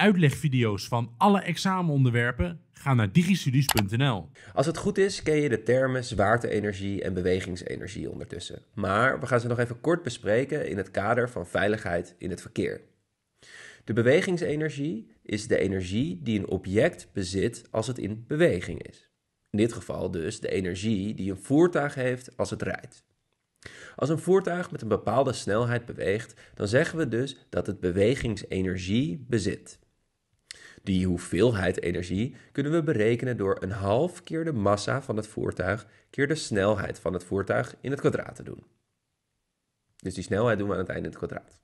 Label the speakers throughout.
Speaker 1: Uitlegvideo's van alle examenonderwerpen ga naar digistudies.nl. Als het goed is, ken je de termen zwaarte en bewegingsenergie ondertussen. Maar we gaan ze nog even kort bespreken in het kader van veiligheid in het verkeer. De bewegingsenergie is de energie die een object bezit als het in beweging is. In dit geval dus de energie die een voertuig heeft als het rijdt. Als een voertuig met een bepaalde snelheid beweegt, dan zeggen we dus dat het bewegingsenergie bezit. Die hoeveelheid energie kunnen we berekenen door een half keer de massa van het voertuig keer de snelheid van het voertuig in het kwadraat te doen. Dus die snelheid doen we aan het einde in het kwadraat.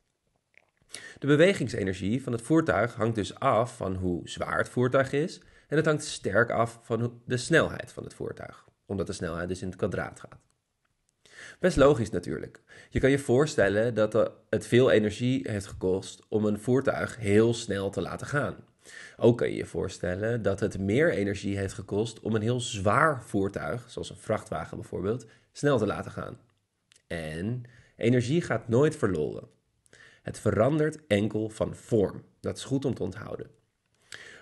Speaker 1: De bewegingsenergie van het voertuig hangt dus af van hoe zwaar het voertuig is en het hangt sterk af van de snelheid van het voertuig, omdat de snelheid dus in het kwadraat gaat. Best logisch natuurlijk. Je kan je voorstellen dat het veel energie heeft gekost om een voertuig heel snel te laten gaan. Ook kan je je voorstellen dat het meer energie heeft gekost om een heel zwaar voertuig, zoals een vrachtwagen bijvoorbeeld, snel te laten gaan. En energie gaat nooit verloren. Het verandert enkel van vorm. Dat is goed om te onthouden.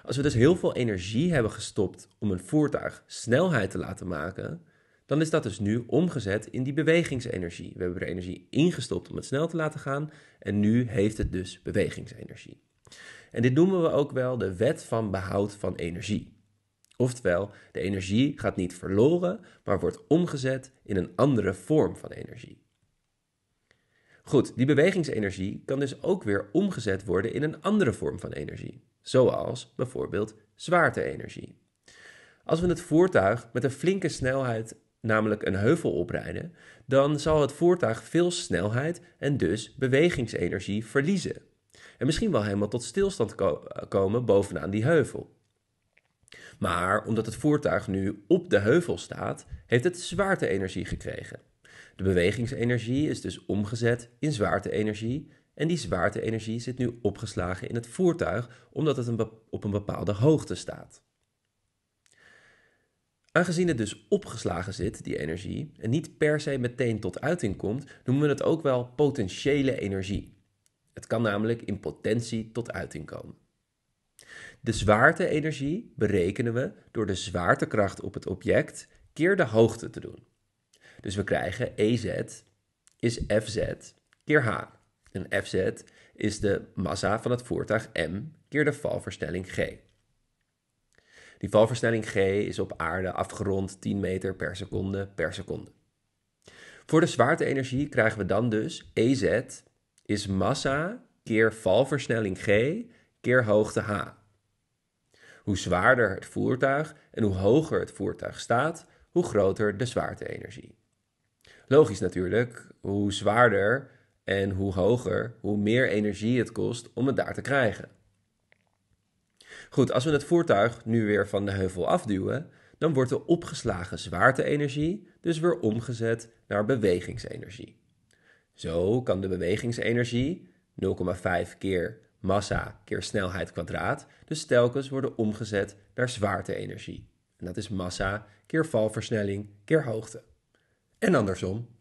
Speaker 1: Als we dus heel veel energie hebben gestopt om een voertuig snelheid te laten maken, dan is dat dus nu omgezet in die bewegingsenergie. We hebben er energie ingestopt om het snel te laten gaan en nu heeft het dus bewegingsenergie. En dit noemen we ook wel de wet van behoud van energie. Oftewel, de energie gaat niet verloren, maar wordt omgezet in een andere vorm van energie. Goed, die bewegingsenergie kan dus ook weer omgezet worden in een andere vorm van energie, zoals bijvoorbeeld zwaarte Als we het voertuig met een flinke snelheid, namelijk een heuvel oprijden, dan zal het voertuig veel snelheid en dus bewegingsenergie verliezen. En misschien wel helemaal tot stilstand eh, komen bovenaan die heuvel. Maar omdat het voertuig nu op de heuvel staat, heeft het zwaarte-energie gekregen. De bewegingsenergie is dus omgezet in zwaarte-energie en die zwaarte-energie zit nu opgeslagen in het voertuig omdat het op een bepaalde hoogte staat. Aangezien het dus opgeslagen zit, die energie, en niet per se meteen tot uiting komt, noemen we het ook wel potentiële energie. Het kan namelijk in potentie tot uiting komen. De zwaarte-energie berekenen we door de zwaartekracht op het object keer de hoogte te doen. Dus we krijgen EZ is FZ keer H. En FZ is de massa van het voertuig M keer de valversnelling G. Die valversnelling G is op aarde afgerond 10 meter per seconde per seconde. Voor de zwaarte-energie krijgen we dan dus EZ is massa keer valversnelling g keer hoogte h. Hoe zwaarder het voertuig en hoe hoger het voertuig staat, hoe groter de zwaarteenergie. Logisch natuurlijk, hoe zwaarder en hoe hoger, hoe meer energie het kost om het daar te krijgen. Goed, als we het voertuig nu weer van de heuvel afduwen, dan wordt de opgeslagen zwaarteenergie dus weer omgezet naar bewegingsenergie. Zo kan de bewegingsenergie 0,5 keer massa keer snelheid kwadraat dus telkens worden omgezet naar zwaarte-energie. En dat is massa keer valversnelling keer hoogte. En andersom.